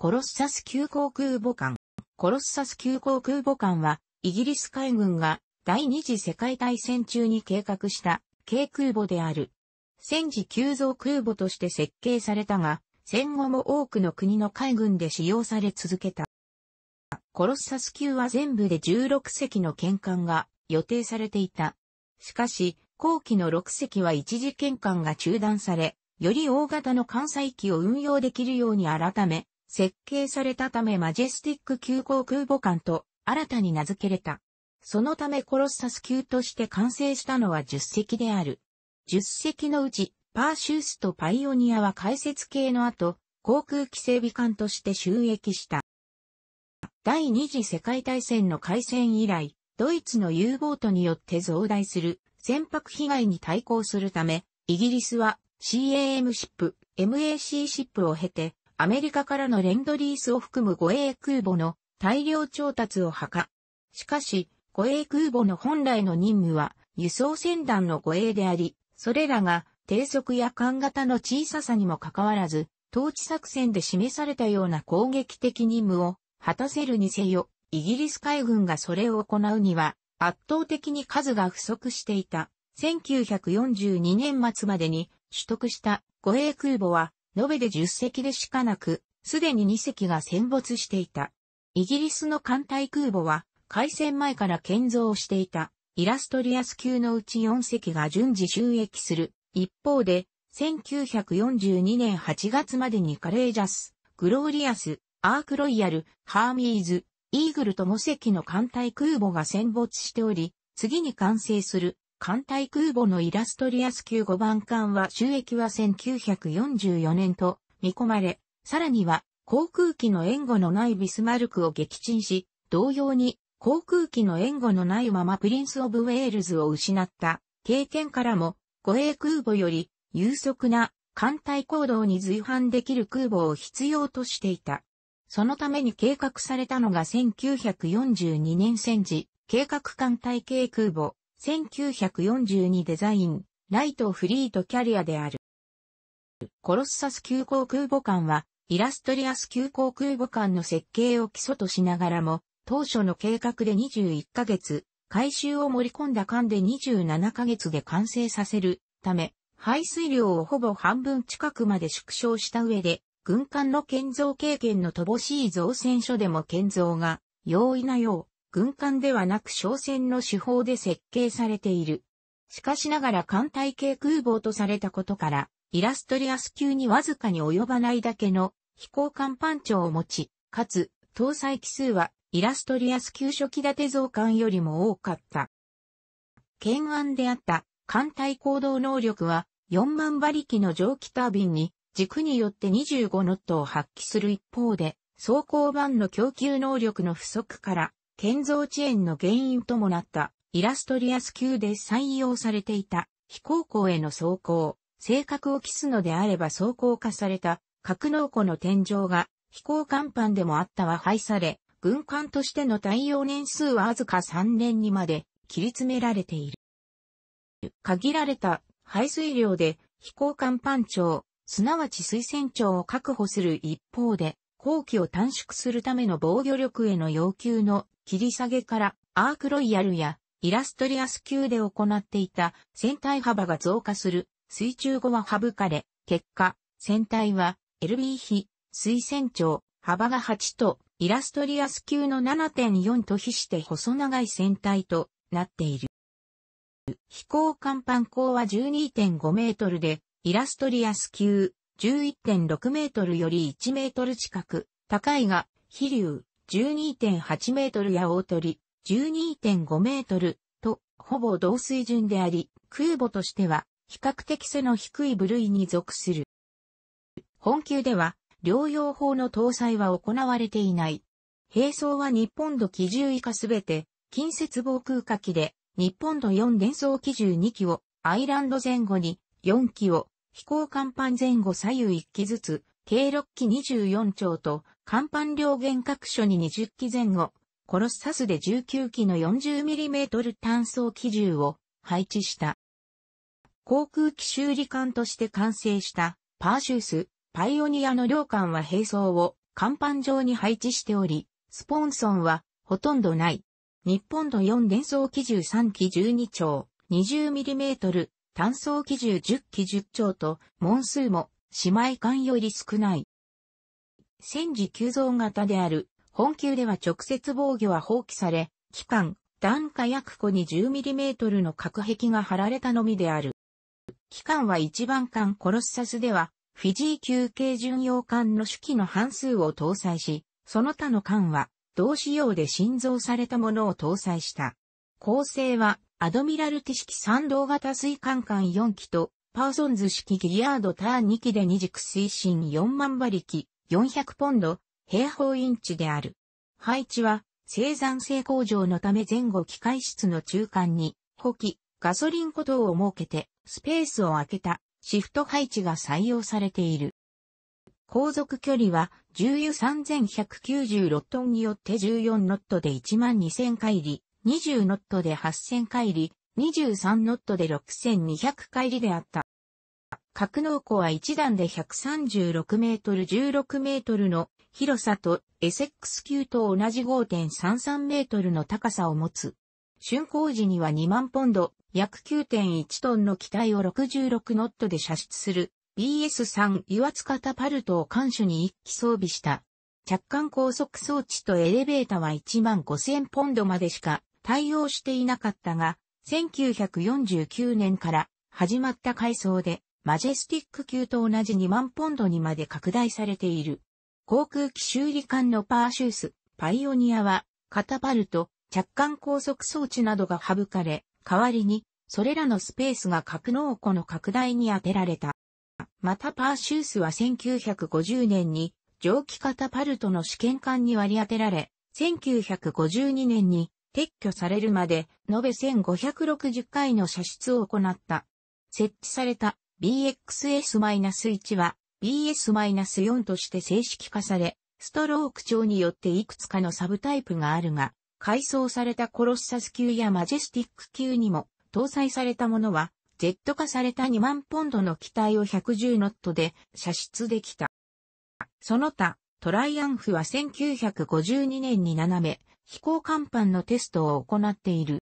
コロッサス級航空母艦。コロッサス級航空母艦は、イギリス海軍が第二次世界大戦中に計画した軽空母である。戦時急増空母として設計されたが、戦後も多くの国の海軍で使用され続けた。コロッサス級は全部で16隻の見艦が予定されていた。しかし、後期の6隻は一時見艦が中断され、より大型の艦載機を運用できるように改め、設計されたためマジェスティック級航空母艦と新たに名付けれた。そのためコロッサス級として完成したのは10隻である。10隻のうち、パーシュースとパイオニアは解説系の後、航空機整備艦として収益した。第二次世界大戦の開戦以来、ドイツの U ボートによって増大する船舶被害に対抗するため、イギリスは CAM シップ、MAC シップを経て、アメリカからのレンドリースを含む護衛空母の大量調達を図。しかし、護衛空母の本来の任務は輸送船団の護衛であり、それらが低速や艦型の小ささにもかかわらず、統治作戦で示されたような攻撃的任務を果たせるにせよ、イギリス海軍がそれを行うには圧倒的に数が不足していた。1942年末までに取得した護衛空母は延べで10隻でしかなく、すでに2隻が戦没していた。イギリスの艦隊空母は、開戦前から建造していた、イラストリアス級のうち4隻が順次収益する。一方で、1942年8月までにカレージャス、グローリアス、アークロイヤル、ハーミーズ、イーグルと5隻の艦隊空母が戦没しており、次に完成する艦隊空母のイラストリアス級5番艦は収益は1944年と見込まれ、さらには航空機の援護のないビスマルクを撃沈し、同様に航空機の援護のないままプリンス・オブ・ウェールズを失った経験からも護衛空母より有速な艦隊行動に随伴できる空母を必要としていた。そのために計画されたのが1942年戦時計画艦隊系空母1942デザイン、ライトフリートキャリアである。コロッサス急行空母艦は、イラストリアス急行空母艦の設計を基礎としながらも、当初の計画で21ヶ月、改修を盛り込んだ艦で27ヶ月で完成させるため、排水量をほぼ半分近くまで縮小した上で、軍艦の建造経験の乏しい造船所でも建造が容易なよう、軍艦ではなく商船の手法で設計されている。しかしながら艦隊系空母とされたことから、イラストリアス級にわずかに及ばないだけの飛行艦艦長を持ち、かつ、搭載機数はイラストリアス級初期立て増艦よりも多かった。懸案であった艦隊行動能力は4万馬力の蒸気タービンに軸によって25ノットを発揮する一方で、装甲板の供給能力の不足から建造遅延の原因ともなったイラストリアス級で採用されていた非行校への走行、性格を期すのであれば走行化された格納庫の天井が飛行甲板でもあったは廃され、軍艦としての耐用年数はわずか3年にまで切り詰められている。限られた排水量で飛行甲板長、すなわち水船長を確保する一方で、工期を短縮するための防御力への要求の切り下げからアークロイヤルやイラストリアス級で行っていた船体幅が増加する水中後は省かれ、結果、船体は LB 比水船長幅が8とイラストリアス級の7.4と比して細長い船体となっている。飛行甲板高は12.5メートルで、イラストリアス級11.6メートルより1メートル近く、高いが、飛竜12.8メートルや大鳥12.5メートルと、ほぼ同水準であり、空母としては、比較的背の低い部類に属する。本級では、療養法の搭載は行われていない。並走は日本度基準以下すべて、近接防空火器で、日本度4連装機重2機を、アイランド前後に4機を、飛行甲板前後左右1機ずつ、計6機24丁と、甲板両弦各所に20機前後、コロッサスで19機の 40mm 単装機銃を配置した。航空機修理艦として完成したパーシュース、パイオニアの両艦は並走を甲板上に配置しており、スポンソンはほとんどない。日本の4連装機銃3機12丁、20mm 単層機銃10機10兆と、門数も姉妹艦より少ない。戦時急増型である、本級では直接防御は放棄され、機関、段下約庫に 10mm の隔壁が張られたのみである。機関は一番艦コロッサスでは、フィジー級軽巡洋艦の手機の半数を搭載し、その他の艦は、同仕様で新造されたものを搭載した。構成は、アドミラルティ式三動型水管艦4機と、パーソンズ式ギリアードターン2機で二軸推進4万馬力、400ポンド、平方インチである。配置は、生産性向上のため前後機械室の中間に、補機、ガソリン鼓動を設けて、スペースを空けた、シフト配置が採用されている。航続距離は、重油3196トンによって14ノットで1万2000回里、20ノットで8000回り、23ノットで6200回りであった。格納庫は1段で136メートル16メートルの広さと SX 級と同じ5.33メートルの高さを持つ。竣工時には2万ポンド、約9.1トンの機体を66ノットで射出する BS3 油圧カタパルトを艦首に1機装備した。着艦高速装置とエレベータは1万5000ポンドまでしか対応していなかったが、1949年から始まった改装で、マジェスティック級と同じ2万ポンドにまで拡大されている。航空機修理艦のパーシュース、パイオニアは、カタパルト、着艦高速装置などが省かれ、代わりに、それらのスペースが格納庫の拡大に充てられた。またパーシュースは1950年に蒸気カタパルトの試験管に割り当てられ、1952年に撤去されるまで延べ1560回の射出を行った。設置された BXS-1 は BS-4 として正式化され、ストローク長によっていくつかのサブタイプがあるが、改装されたコロッサス級やマジェスティック級にも搭載されたものは、Z 化された2万ポンドの機体を110ノットで射出できた。その他、トライアンフは1952年に斜め、飛行甲板のテストを行っている。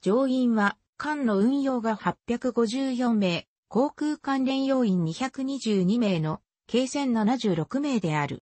乗員は、艦の運用が854名、航空関連要員222名の、計船76名である。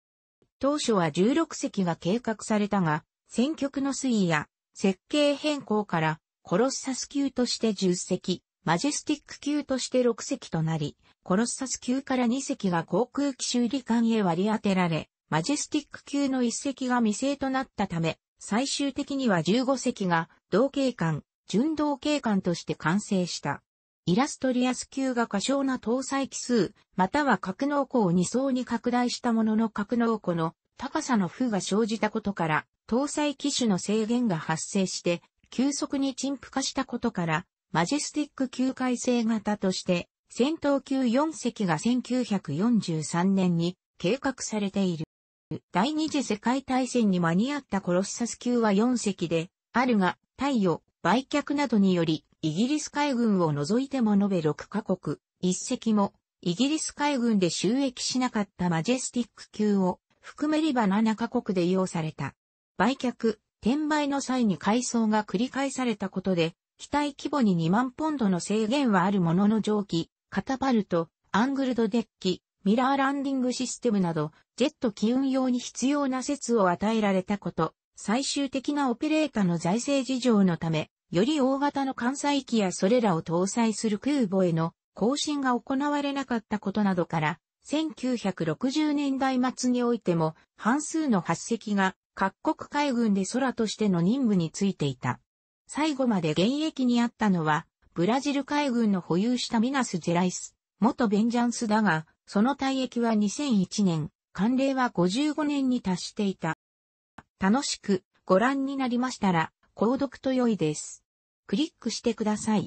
当初は16隻が計画されたが、戦局の推移や設計変更から、コロッサス級として10隻、マジェスティック級として6隻となり、コロッサス級から2隻が航空機修理艦へ割り当てられ、マジェスティック級の1隻が未成となったため、最終的には15隻が同型艦、純同型艦として完成した。イラストリアス級が過小な搭載機数、または格納庫を2層に拡大したものの格納庫の高さの負が生じたことから、搭載機種の制限が発生して、急速に陳腐化したことから、マジェスティック級改正型として戦闘級4隻が1943年に計画されている。第二次世界大戦に間に合ったコロッサス級は4隻で、あるが、太陽、売却などにより、イギリス海軍を除いても延べ6カ国、1隻も、イギリス海軍で収益しなかったマジェスティック級を、含めれば7カ国で用された。売却、転売の際に改装が繰り返されたことで、機体規模に2万ポンドの制限はあるものの上記、カタパルト、アングルドデッキ、ミラーランディングシステムなど、ジェット機運用に必要な説を与えられたこと、最終的なオペレータの財政事情のため、より大型の艦載機やそれらを搭載する空母への更新が行われなかったことなどから、1960年代末においても半数の8隻が各国海軍で空としての任務についていた。最後まで現役にあったのはブラジル海軍の保有したミナス・ジェライス、元ベンジャンスだが、その退役は2001年、慣例は55年に達していた。楽しくご覧になりましたら、購読と良いです。クリックしてください。